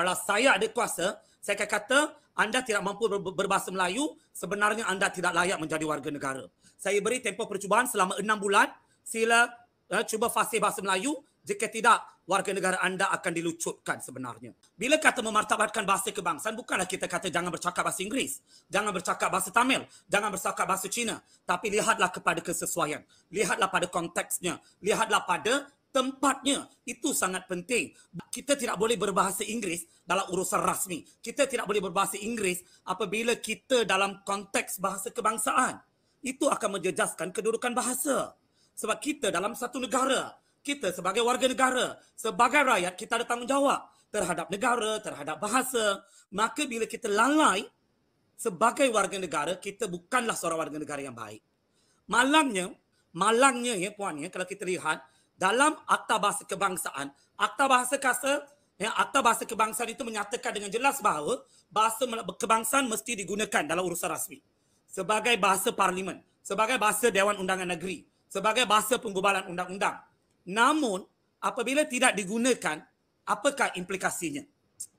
Kalau saya ada kuasa, saya akan kata anda tidak mampu berbahasa Melayu, sebenarnya anda tidak layak menjadi warga negara. Saya beri tempoh percubaan selama enam bulan, sila uh, cuba fasih bahasa Melayu. Jika tidak, warga negara anda akan dilucutkan sebenarnya. Bila kata memartabatkan bahasa kebangsaan, bukanlah kita kata jangan bercakap bahasa Inggeris, jangan bercakap bahasa Tamil, jangan bercakap bahasa Cina. Tapi lihatlah kepada kesesuaian. Lihatlah pada konteksnya. Lihatlah pada tempatnya itu sangat penting kita tidak boleh berbahasa Inggeris dalam urusan rasmi kita tidak boleh berbahasa Inggeris apabila kita dalam konteks bahasa kebangsaan itu akan menjejaskan kedudukan bahasa sebab kita dalam satu negara kita sebagai warga negara sebagai rakyat kita ada tanggungjawab terhadap negara terhadap bahasa maka bila kita lalai sebagai warga negara kita bukanlah seorang warga negara yang baik malangnya malangnya ya puan ya kalau kita lihat dalam Akta Bahasa Kebangsaan, Akta Bahasa Kasa, ya, Akta Bahasa Kebangsaan itu menyatakan dengan jelas bahawa bahasa kebangsaan mesti digunakan dalam urusan rasmi. Sebagai bahasa parlimen, sebagai bahasa Dewan Undangan Negeri, sebagai bahasa penggubalan undang-undang. Namun, apabila tidak digunakan, apakah implikasinya?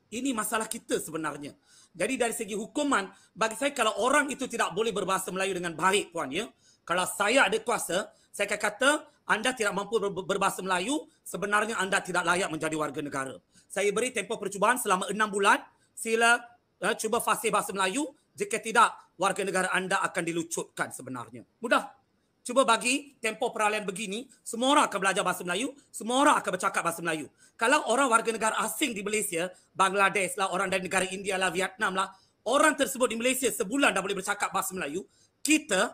Ini masalah kita sebenarnya. Jadi dari segi hukuman, bagi saya kalau orang itu tidak boleh berbahasa Melayu dengan baik puan ya, kalau saya ada kuasa, saya akan kata anda tidak mampu berbahasa Melayu, sebenarnya anda tidak layak menjadi warga negara. Saya beri tempoh percubaan selama enam bulan, sila uh, cuba fasih bahasa Melayu, jika tidak warga negara anda akan dilucutkan sebenarnya. Mudah. Cuba bagi tempoh peralihan begini, semua orang akan belajar bahasa Melayu, semua orang akan bercakap bahasa Melayu. Kalau orang warga negara asing di Malaysia, Bangladesh lah, orang dari negara India lah, Vietnam lah, orang tersebut di Malaysia sebulan dah boleh bercakap bahasa Melayu, kita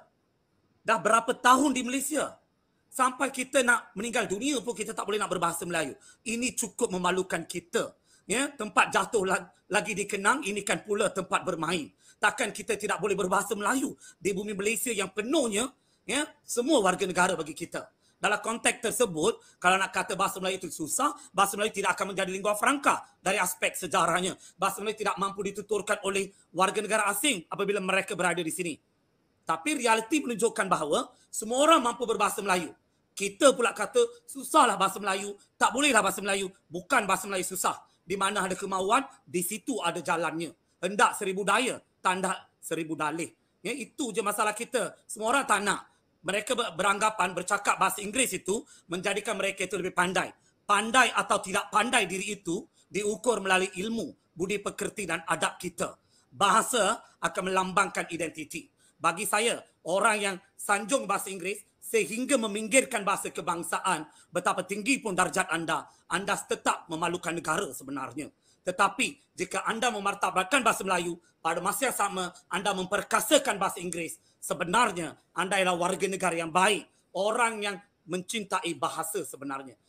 dah berapa tahun di Malaysia. Sampai kita nak meninggal dunia pun kita tak boleh nak berbahasa Melayu. Ini cukup memalukan kita. Ya, tempat jatuh lagi dikenang ini kan pula tempat bermain. Takkan kita tidak boleh berbahasa Melayu di bumi Malaysia yang penuhnya ya, semua warga negara bagi kita. Dalam konteks tersebut, kalau nak kata bahasa Melayu itu susah, bahasa Melayu tidak akan menjadi lingua franca dari aspek sejarahnya. Bahasa Melayu tidak mampu dituturkan oleh warga negara asing apabila mereka berada di sini. Tapi realiti menunjukkan bahawa semua orang mampu berbahasa Melayu. Kita pula kata susahlah bahasa Melayu, tak bolehlah bahasa Melayu. Bukan bahasa Melayu susah. Di mana ada kemauan, di situ ada jalannya. Hendak seribu daya, tanda seribu dalih. Ya, itu je masalah kita. Semua orang tak nak. Mereka beranggapan bercakap bahasa Inggeris itu menjadikan mereka itu lebih pandai. Pandai atau tidak pandai diri itu diukur melalui ilmu, budi pekerti dan adab kita. Bahasa akan melambangkan identiti bagi saya orang yang sanjung bahasa Inggeris sehingga meminggirkan bahasa kebangsaan betapa tinggi pun darjat anda anda tetap memalukan negara sebenarnya tetapi jika anda memartabatkan bahasa Melayu pada masa yang sama anda memperkasakan bahasa Inggeris sebenarnya anda adalah warga negara yang baik orang yang mencintai bahasa sebenarnya